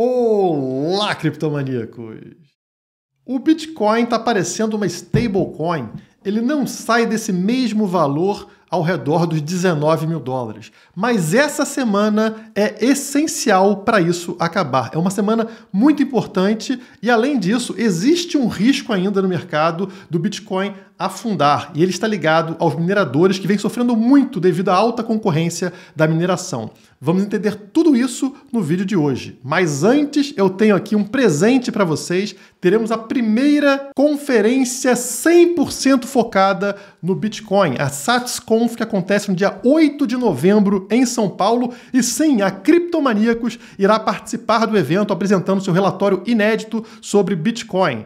Olá, criptomaníacos! O Bitcoin está parecendo uma stablecoin. Ele não sai desse mesmo valor ao redor dos 19 mil dólares. Mas essa semana é essencial para isso acabar. É uma semana muito importante e, além disso, existe um risco ainda no mercado do Bitcoin afundar e ele está ligado aos mineradores que vem sofrendo muito devido à alta concorrência da mineração. Vamos entender tudo isso no vídeo de hoje. Mas antes, eu tenho aqui um presente para vocês. Teremos a primeira conferência 100% focada no Bitcoin, a SatsCon Conf que acontece no dia 8 de novembro em São Paulo. E sim, a Criptomaníacos irá participar do evento apresentando seu relatório inédito sobre Bitcoin.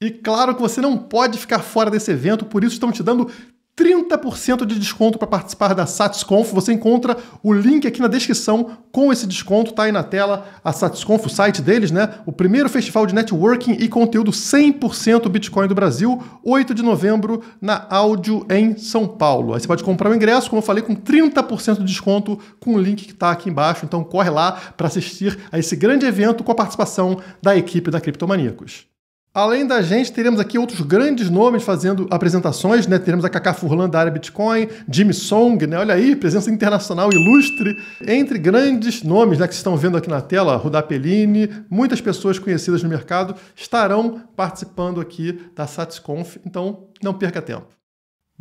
E claro que você não pode ficar fora desse evento, por isso estamos te dando 30% de desconto para participar da SatsConf. Você encontra o link aqui na descrição com esse desconto, está aí na tela a SatsConf, o site deles, né? O primeiro festival de networking e conteúdo 100% Bitcoin do Brasil, 8 de novembro, na Áudio em São Paulo. Aí você pode comprar o ingresso, como eu falei, com 30% de desconto com o link que está aqui embaixo. Então corre lá para assistir a esse grande evento com a participação da equipe da Criptomaníacos. Além da gente, teremos aqui outros grandes nomes fazendo apresentações, né? Teremos a Cacá Furlan da área Bitcoin, Jimmy Song, né? Olha aí, presença internacional ilustre. Entre grandes nomes, né, que estão vendo aqui na tela, Rudá Pellini, muitas pessoas conhecidas no mercado estarão participando aqui da SatsConf. então não perca tempo.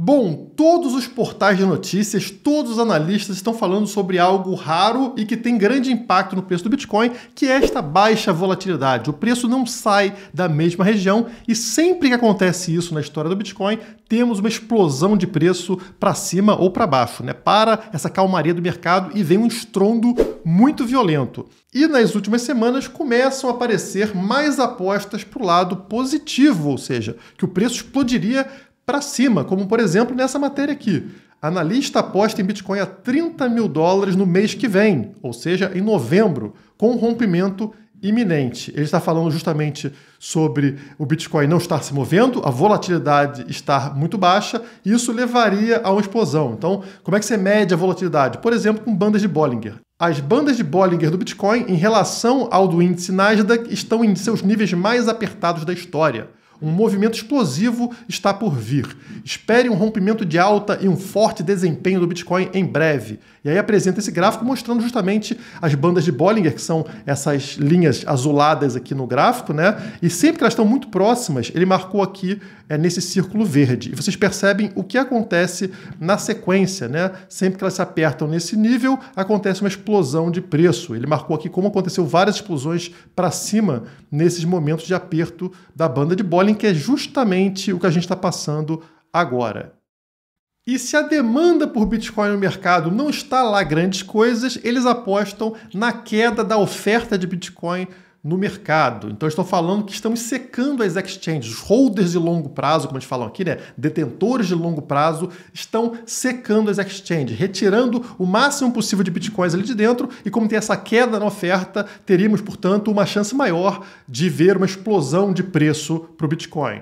Bom, todos os portais de notícias, todos os analistas estão falando sobre algo raro e que tem grande impacto no preço do Bitcoin, que é esta baixa volatilidade. O preço não sai da mesma região e sempre que acontece isso na história do Bitcoin, temos uma explosão de preço para cima ou para baixo, né? Para essa calmaria do mercado e vem um estrondo muito violento. E nas últimas semanas começam a aparecer mais apostas para o lado positivo, ou seja, que o preço explodiria para cima, como por exemplo nessa matéria aqui. Analista aposta em Bitcoin a 30 mil dólares no mês que vem, ou seja, em novembro, com um rompimento iminente. Ele está falando justamente sobre o Bitcoin não estar se movendo, a volatilidade estar muito baixa, e isso levaria a uma explosão. Então, como é que você mede a volatilidade? Por exemplo, com bandas de Bollinger. As bandas de Bollinger do Bitcoin, em relação ao do índice Nasdaq, estão em seus níveis mais apertados da história. Um movimento explosivo está por vir. Espere um rompimento de alta e um forte desempenho do Bitcoin em breve. E aí apresenta esse gráfico mostrando justamente as bandas de Bollinger, que são essas linhas azuladas aqui no gráfico, né? E sempre que elas estão muito próximas, ele marcou aqui é, nesse círculo verde. E vocês percebem o que acontece na sequência, né? Sempre que elas se apertam nesse nível, acontece uma explosão de preço. Ele marcou aqui como aconteceu várias explosões para cima nesses momentos de aperto da banda de Bollinger, que é justamente o que a gente está passando agora. E se a demanda por Bitcoin no mercado não está lá grandes coisas, eles apostam na queda da oferta de Bitcoin no mercado. Então estou falando que estamos secando as exchanges, os holders de longo prazo, como eles falam aqui, né? detentores de longo prazo, estão secando as exchanges, retirando o máximo possível de bitcoins ali de dentro e como tem essa queda na oferta, teríamos, portanto, uma chance maior de ver uma explosão de preço para o Bitcoin.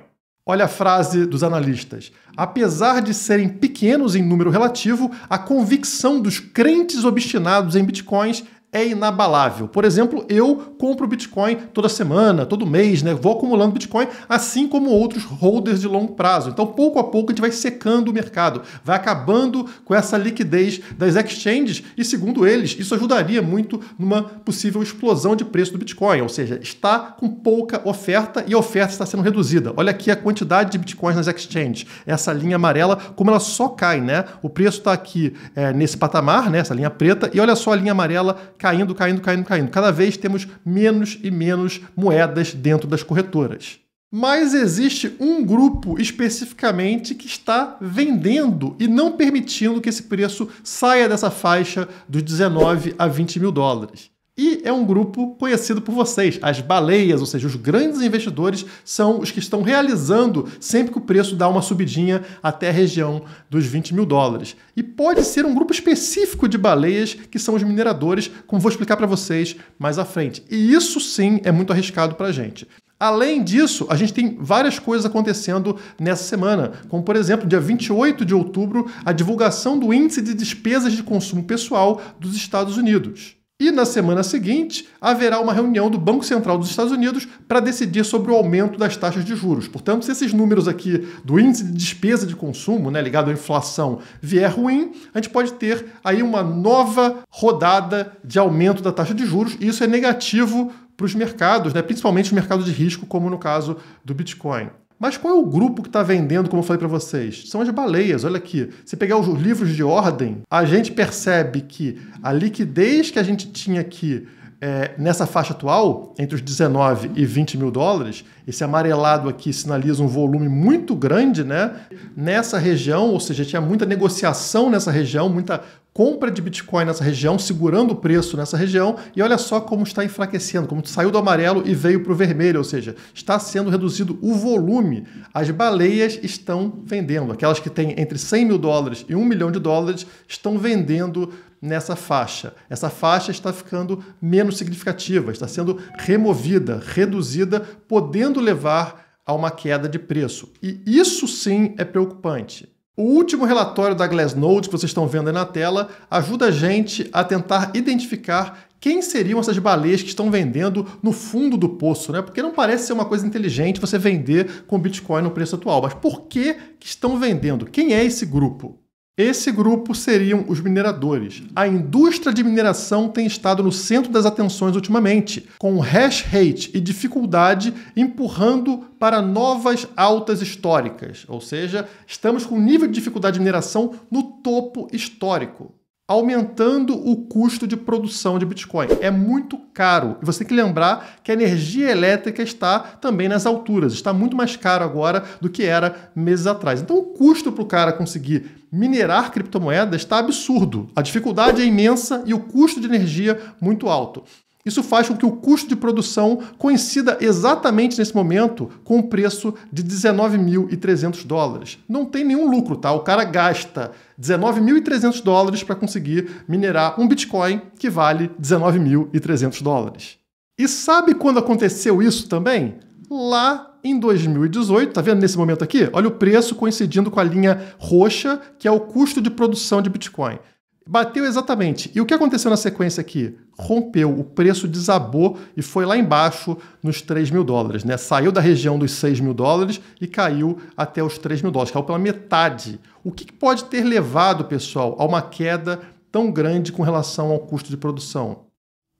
Olha a frase dos analistas. Apesar de serem pequenos em número relativo, a convicção dos crentes obstinados em bitcoins é inabalável. Por exemplo, eu compro Bitcoin toda semana, todo mês, né? Vou acumulando Bitcoin, assim como outros holders de longo prazo. Então, pouco a pouco, a gente vai secando o mercado, vai acabando com essa liquidez das exchanges e, segundo eles, isso ajudaria muito numa possível explosão de preço do Bitcoin, ou seja, está com pouca oferta e a oferta está sendo reduzida. Olha aqui a quantidade de Bitcoins nas exchanges, é essa linha amarela, como ela só cai, né? O preço está aqui é, nesse patamar, né? Essa linha preta, e olha só a linha amarela caindo, caindo, caindo, caindo. Cada vez temos menos e menos moedas dentro das corretoras. Mas existe um grupo especificamente que está vendendo e não permitindo que esse preço saia dessa faixa dos 19 a 20 mil dólares. E é um grupo conhecido por vocês. As baleias, ou seja, os grandes investidores, são os que estão realizando sempre que o preço dá uma subidinha até a região dos 20 mil dólares. E pode ser um grupo específico de baleias que são os mineradores, como vou explicar para vocês mais à frente. E isso sim é muito arriscado para a gente. Além disso, a gente tem várias coisas acontecendo nessa semana, como por exemplo, dia 28 de outubro, a divulgação do Índice de Despesas de Consumo Pessoal dos Estados Unidos. E na semana seguinte, haverá uma reunião do Banco Central dos Estados Unidos para decidir sobre o aumento das taxas de juros. Portanto, se esses números aqui do índice de despesa de consumo, né, ligado à inflação, vier ruim, a gente pode ter aí uma nova rodada de aumento da taxa de juros, e isso é negativo para os mercados, né, principalmente os mercados de risco, como no caso do Bitcoin. Mas qual é o grupo que está vendendo, como eu falei para vocês? São as baleias. Olha aqui. Se pegar os livros de ordem, a gente percebe que a liquidez que a gente tinha aqui é, nessa faixa atual, entre os 19 e 20 mil dólares, esse amarelado aqui sinaliza um volume muito grande né? nessa região, ou seja, tinha muita negociação nessa região, muita compra de Bitcoin nessa região, segurando o preço nessa região, e olha só como está enfraquecendo, como saiu do amarelo e veio para o vermelho, ou seja, está sendo reduzido o volume. As baleias estão vendendo, aquelas que têm entre 100 mil dólares e 1 milhão de dólares estão vendendo nessa faixa. Essa faixa está ficando menos significativa, está sendo removida, reduzida, podendo levar a uma queda de preço. E isso sim é preocupante. O último relatório da Glassnode que vocês estão vendo aí na tela ajuda a gente a tentar identificar quem seriam essas baleias que estão vendendo no fundo do poço, né? Porque não parece ser uma coisa inteligente você vender com Bitcoin no preço atual, mas por que, que estão vendendo? Quem é esse grupo? Esse grupo seriam os mineradores. A indústria de mineração tem estado no centro das atenções ultimamente, com hash rate e dificuldade empurrando para novas altas históricas, ou seja, estamos com um nível de dificuldade de mineração no topo histórico, aumentando o custo de produção de Bitcoin. É muito caro. E você tem que lembrar que a energia elétrica está também nas alturas, está muito mais caro agora do que era meses atrás. Então, o custo para o cara conseguir minerar criptomoedas está absurdo. A dificuldade é imensa e o custo de energia muito alto. Isso faz com que o custo de produção coincida exatamente nesse momento com o preço de 19.300 dólares. Não tem nenhum lucro, tá? O cara gasta 19.300 dólares para conseguir minerar um Bitcoin que vale 19.300 dólares. E sabe quando aconteceu isso também? Lá em 2018, tá vendo nesse momento aqui? Olha o preço coincidindo com a linha roxa, que é o custo de produção de Bitcoin. Bateu exatamente. E o que aconteceu na sequência aqui? Rompeu, o preço desabou e foi lá embaixo nos 3 mil dólares. Né? Saiu da região dos 6 mil dólares e caiu até os 3 mil dólares, caiu pela metade. O que pode ter levado, pessoal, a uma queda tão grande com relação ao custo de produção?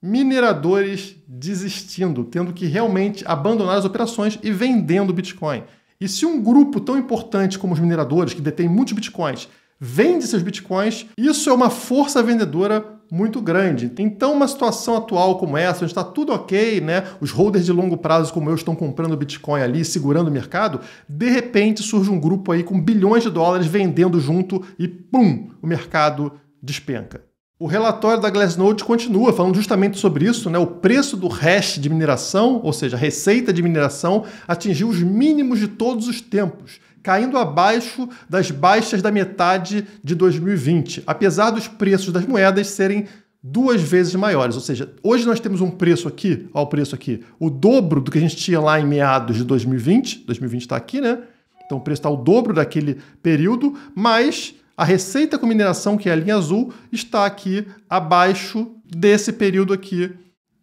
mineradores desistindo, tendo que realmente abandonar as operações e vendendo Bitcoin. E se um grupo tão importante como os mineradores, que detém muitos bitcoins, vende seus bitcoins, isso é uma força vendedora muito grande. Então, uma situação atual como essa, onde está tudo ok, né? Os holders de longo prazo como eu estão comprando Bitcoin ali, segurando o mercado, de repente surge um grupo aí com bilhões de dólares vendendo junto e pum, o mercado despenca. O relatório da Glassnode continua falando justamente sobre isso, né? O preço do hash de mineração, ou seja, a receita de mineração, atingiu os mínimos de todos os tempos, caindo abaixo das baixas da metade de 2020, apesar dos preços das moedas serem duas vezes maiores, ou seja, hoje nós temos um preço aqui, ao preço aqui, o dobro do que a gente tinha lá em meados de 2020, 2020 está aqui, né? Então o preço está o dobro daquele período, mas a receita com mineração, que é a linha azul, está aqui abaixo desse período aqui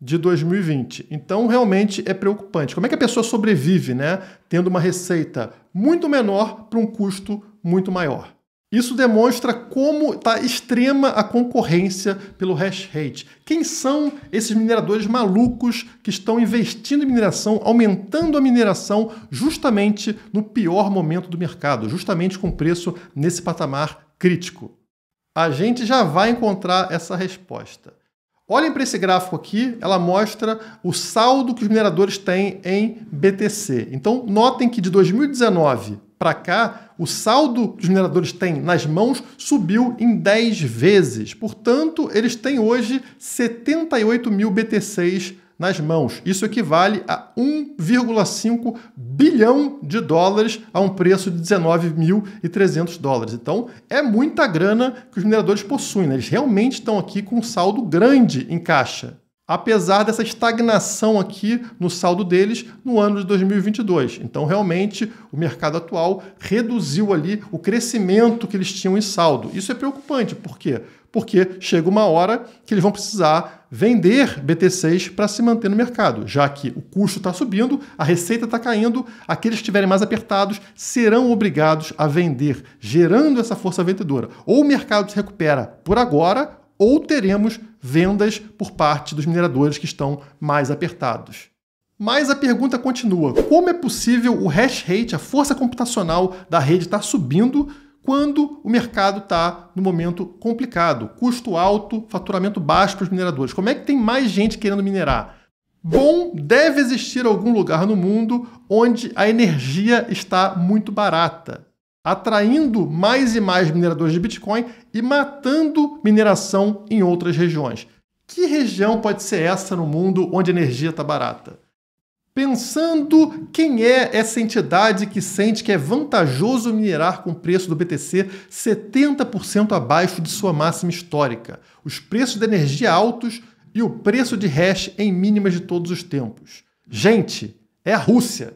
de 2020. Então, realmente é preocupante. Como é que a pessoa sobrevive, né? Tendo uma receita muito menor para um custo muito maior. Isso demonstra como está extrema a concorrência pelo hash rate. Quem são esses mineradores malucos que estão investindo em mineração, aumentando a mineração justamente no pior momento do mercado, justamente com preço nesse patamar crítico? A gente já vai encontrar essa resposta. Olhem para esse gráfico aqui, ela mostra o saldo que os mineradores têm em BTC. Então, notem que de 2019 para cá, o saldo que os mineradores têm nas mãos subiu em 10 vezes. Portanto, eles têm hoje 78 mil BTCs nas mãos. Isso equivale a 1,5 bilhão de dólares a um preço de 19.300 dólares. Então, é muita grana que os mineradores possuem. Né? Eles realmente estão aqui com um saldo grande em caixa apesar dessa estagnação aqui no saldo deles no ano de 2022. Então, realmente, o mercado atual reduziu ali o crescimento que eles tinham em saldo. Isso é preocupante, por quê? porque chega uma hora que eles vão precisar vender BT6 para se manter no mercado, já que o custo está subindo, a receita está caindo, aqueles que estiverem mais apertados serão obrigados a vender, gerando essa força vendedora. Ou o mercado se recupera por agora, ou teremos vendas por parte dos mineradores que estão mais apertados. Mas a pergunta continua: como é possível o hash rate, a força computacional da rede, estar tá subindo quando o mercado está no momento complicado, custo alto, faturamento baixo para os mineradores. Como é que tem mais gente querendo minerar? Bom, deve existir algum lugar no mundo onde a energia está muito barata, atraindo mais e mais mineradores de Bitcoin e matando mineração em outras regiões. Que região pode ser essa no mundo onde a energia está barata? Pensando quem é essa entidade que sente que é vantajoso minerar com o preço do BTC 70% abaixo de sua máxima histórica, os preços de energia altos e o preço de hash em mínimas de todos os tempos. Gente, é a Rússia.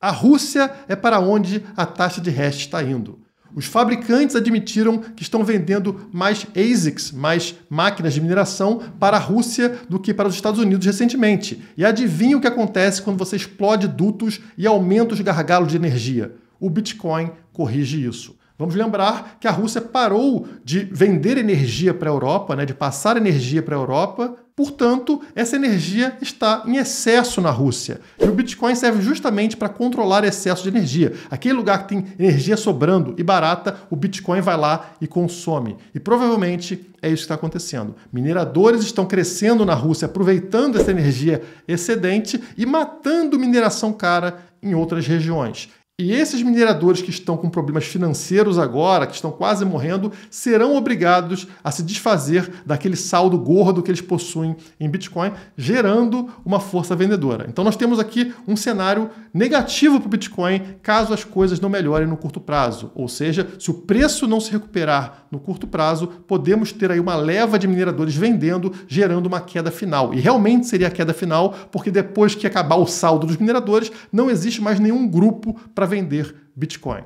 A Rússia é para onde a taxa de hash está indo. Os fabricantes admitiram que estão vendendo mais ASICs, mais máquinas de mineração, para a Rússia do que para os Estados Unidos recentemente. E adivinha o que acontece quando você explode dutos e aumenta os gargalos de energia? O Bitcoin corrige isso. Vamos lembrar que a Rússia parou de vender energia para a Europa, né, de passar energia para a Europa, Portanto, essa energia está em excesso na Rússia. E o Bitcoin serve justamente para controlar excesso de energia. Aquele lugar que tem energia sobrando e barata, o Bitcoin vai lá e consome. E provavelmente é isso que está acontecendo. Mineradores estão crescendo na Rússia, aproveitando essa energia excedente e matando mineração cara em outras regiões. E esses mineradores que estão com problemas financeiros agora, que estão quase morrendo, serão obrigados a se desfazer daquele saldo gordo que eles possuem em Bitcoin, gerando uma força vendedora. Então nós temos aqui um cenário negativo para o Bitcoin caso as coisas não melhorem no curto prazo. Ou seja, se o preço não se recuperar no curto prazo, podemos ter aí uma leva de mineradores vendendo, gerando uma queda final. E realmente seria a queda final, porque depois que acabar o saldo dos mineradores, não existe mais nenhum grupo para para vender Bitcoin.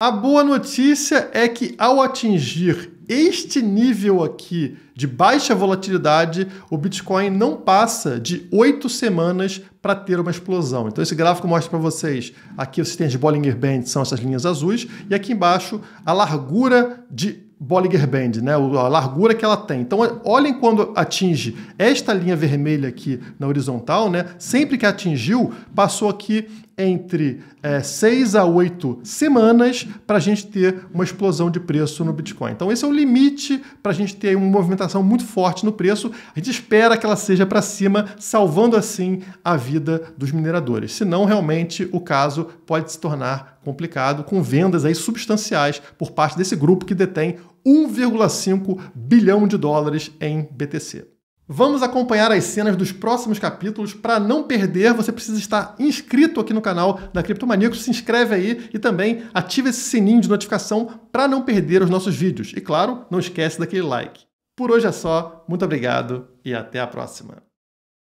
A boa notícia é que ao atingir este nível aqui de baixa volatilidade, o Bitcoin não passa de oito semanas para ter uma explosão. Então esse gráfico mostra para vocês, aqui vocês têm as Bollinger Bands, são essas linhas azuis, e aqui embaixo a largura de Bollinger Band, né? a largura que ela tem. Então, olhem quando atinge esta linha vermelha aqui na horizontal, né? sempre que atingiu, passou aqui entre é, 6 a 8 semanas para a gente ter uma explosão de preço no Bitcoin. Então, esse é o limite para a gente ter uma movimentação muito forte no preço. A gente espera que ela seja para cima, salvando assim a vida dos mineradores. Senão, realmente, o caso pode se tornar complicado, com vendas aí substanciais por parte desse grupo que detém 1,5 bilhão de dólares em BTC. Vamos acompanhar as cenas dos próximos capítulos. Para não perder, você precisa estar inscrito aqui no canal da Criptomaníaco. Se inscreve aí e também ative esse sininho de notificação para não perder os nossos vídeos. E claro, não esquece daquele like. Por hoje é só. Muito obrigado e até a próxima.